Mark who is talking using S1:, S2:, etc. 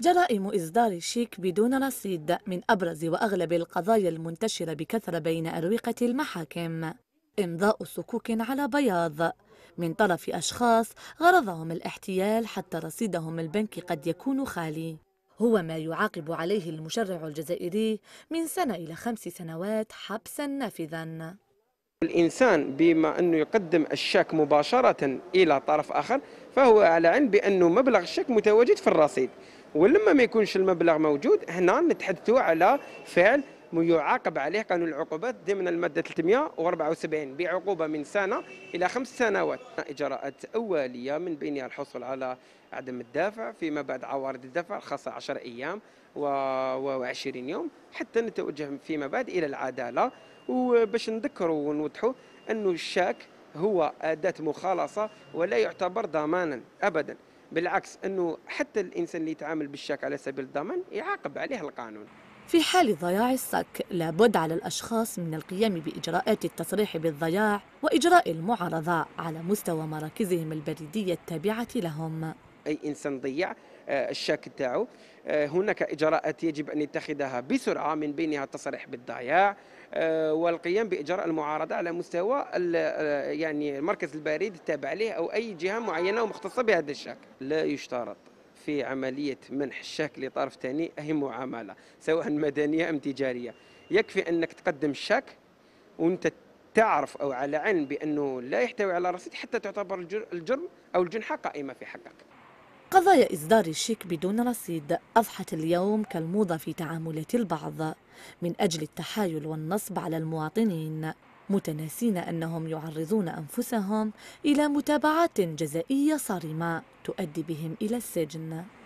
S1: جرائم إصدار الشيك بدون رصيد من أبرز وأغلب القضايا المنتشرة بكثرة بين أروقة المحاكم إمضاء صكوك على بياض من طرف أشخاص غرضهم الاحتيال حتى رصيدهم البنكي قد يكون خالي هو ما يعاقب عليه المشرع الجزائري من سنة إلى خمس سنوات حبسا نافذا
S2: الإنسان بما أنه يقدم الشك مباشرة إلى طرف آخر فهو على علم بأنه مبلغ الشك متواجد في الرصيد ولما ما يكونش المبلغ موجود هنا نتحدثوا على فعل يعاقب عليه قانون العقوبات ضمن المادة 374 بعقوبة من سنة إلى خمس سنوات إجراءات أولية من بينها الحصول على عدم الدافع فيما بعد عوارض الدفع الخاصة 10 أيام و20 يوم حتى نتوجه فيما بعد إلى العدالة وباش نذكروا ونوضحوا أنه الشاك هو أداة مخالصة ولا يعتبر ضمانا أبدا بالعكس أنه حتى الإنسان اللي يتعامل بالشاك على سبيل الضمان يعاقب عليه القانون
S1: في حال ضياع الصك لابد على الأشخاص من القيام بإجراءات التصريح بالضياع وإجراء المعارضة على مستوى مراكزهم البريدية التابعة لهم
S2: أي إنسان ضيع آه، الشاك تاعو آه، هناك إجراءات يجب أن يتخذها بسرعة من بينها التصريح بالضياع آه، والقيام بإجراء المعارضة على مستوى يعني المركز البريد التابع له أو أي جهة معينة ومختصة بهذا الشاك لا يشترط في عملية منح الشاك لطرف ثاني أي معاملة سواء مدنية أم تجارية يكفي أنك تقدم الشاك وأنت تعرف أو على علم بأنه لا يحتوي على رصيد حتى تعتبر الجرم أو الجنحة قائمة في حقك
S1: قضايا إصدار الشيك بدون رصيد أضحت اليوم كالموضة في تعاملات البعض من أجل التحايل والنصب على المواطنين متناسين أنهم يعرضون أنفسهم إلى متابعات جزائية صارمة تؤدي بهم إلى السجن